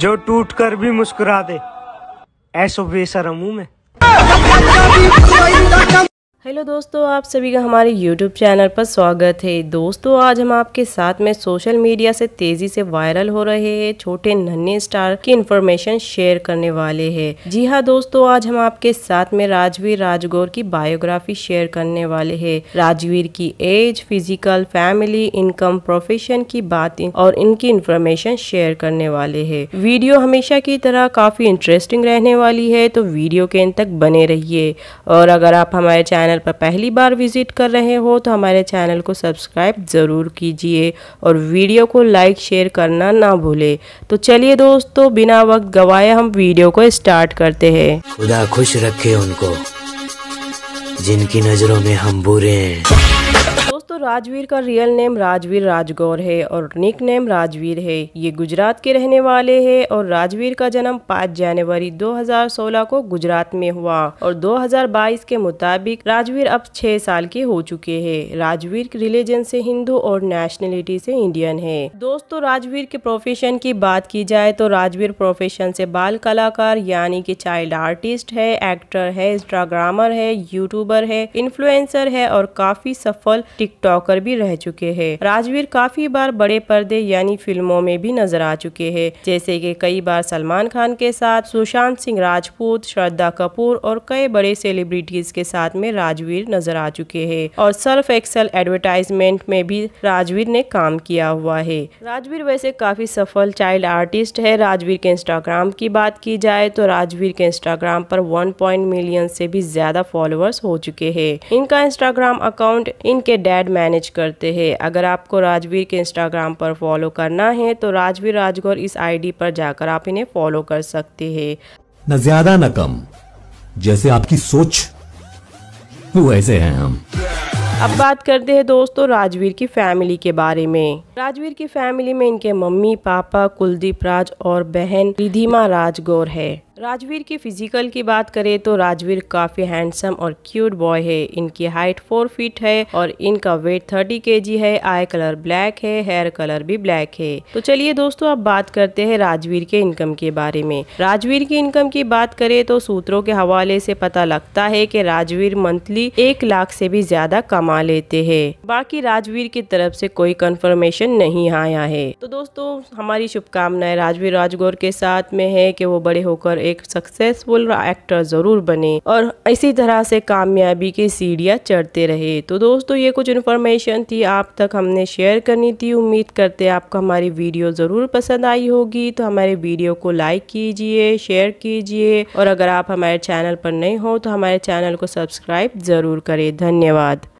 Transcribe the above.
जो टूट कर भी मुस्कुरा दे ऐसो बेसर हूं मैं हेलो दोस्तों आप सभी का हमारे यूट्यूब चैनल पर स्वागत है दोस्तों आज हम आपके साथ में सोशल मीडिया से तेजी से वायरल हो रहे हैं छोटे नन्हे स्टार की इन्फॉर्मेशन शेयर करने वाले हैं जी हाँ दोस्तों आज हम आपके साथ में राजवीर राजगौर की बायोग्राफी शेयर करने वाले हैं राजवीर की age physical family income profession की बात और इनकी इन्फॉर्मेशन शेयर करने वाले है वीडियो हमेशा की तरह काफी इंटरेस्टिंग रहने वाली है तो वीडियो के इन तक बने रहिए और अगर आप हमारे चैनल पर पर पहली बार विजिट कर रहे हो तो हमारे चैनल को सब्सक्राइब ज़रूर कीजिए और वीडियो को लाइक शेयर करना ना भूले तो चलिए दोस्तों बिना वक्त गवाए हम वीडियो को स्टार्ट करते हैं खुदा खुश रखे उनको जिनकी नज़रों में हम बुरे हैं राजवीर का रियल नेम राजवीर राजगौर है और निक नेम राजवीर है ये गुजरात के रहने वाले हैं और राजवीर का जन्म 5 जनवरी 2016 को गुजरात में हुआ और 2022 के मुताबिक राजवीर अब 6 साल के हो चुके हैं राजवीर रिलीजन से हिंदू और नेशनलिटी से इंडियन है दोस्तों राजवीर के प्रोफेशन की बात की जाए तो राजवीर प्रोफेशन से बाल कलाकार यानी की चाइल्ड आर्टिस्ट है एक्टर है इंस्टाग्रामर है यूट्यूबर है इन्फ्लुएंसर है और काफी सफल टिकटॉक स्टॉकर भी रह चुके हैं राजवीर काफी बार बड़े पर्दे यानी फिल्मों में भी नजर आ चुके हैं जैसे कि कई बार सलमान खान के साथ सुशांत सिंह राजपूत श्रद्धा कपूर और कई बड़े सेलिब्रिटीज के साथ में राजवीर नजर आ चुके हैं और सर्फ एक्सल एडवर्टाइजमेंट में भी राजवीर ने काम किया हुआ है राजवीर वैसे काफी सफल चाइल्ड आर्टिस्ट है राजवीर के इंस्टाग्राम की बात की जाए तो राजवीर के इंस्टाग्राम पर पॉइंट मिलियन से भी ज्यादा फॉलोअर्स हो चुके हैं इनका इंस्टाग्राम अकाउंट इनके डैड मैनेज करते हैं अगर आपको राजवीर के इंस्टाग्राम पर फॉलो करना है तो राजवीर राजगौर इस आईडी पर जाकर आप इन्हें फॉलो कर सकते हैं न ज्यादा न कम जैसे आपकी सोच वैसे हैं हम अब बात करते हैं दोस्तों राजवीर की फैमिली के बारे में राजवीर की फैमिली में इनके मम्मी पापा कुलदीप राज और बहन रिधिमा राजगौर है राजवीर की फ़िज़िकल की बात करें तो राजवीर काफ़ी हैंडसम और क्यूट बॉय है इनकी हाइट फोर फीट है और इनका वेट थर्टी के है आई कलर ब्लैक है हेयर कलर भी ब्लैक है तो चलिए दोस्तों अब बात करते हैं राजवीर के इनकम के बारे में राजवीर की इनकम की बात करें तो सूत्रों के हवाले से पता लगता है कि राजवीर मंथली एक लाख से भी ज़्यादा कमा लेते हैं बाकी राजवीर की तरफ से कोई कंफर्मेशन नहीं आया है तो दोस्तों हमारी शुभकामनाएं राजवीर राजगौर के साथ में है कि वो बड़े होकर एक सक्सेसफुल एक्टर ज़रूर बने और इसी तरह से कामयाबी की सीढ़ियाँ चढ़ते रहे तो दोस्तों ये कुछ इन्फॉर्मेशन थी आप तक हमने शेयर करनी थी उम्मीद करते आपको हमारी वीडियो ज़रूर पसंद आई होगी तो हमारे वीडियो को लाइक कीजिए शेयर कीजिए और अगर आप हमारे चैनल पर नए हो तो हमारे चैनल को सब्सक्राइब ज़रूर करें धन्यवाद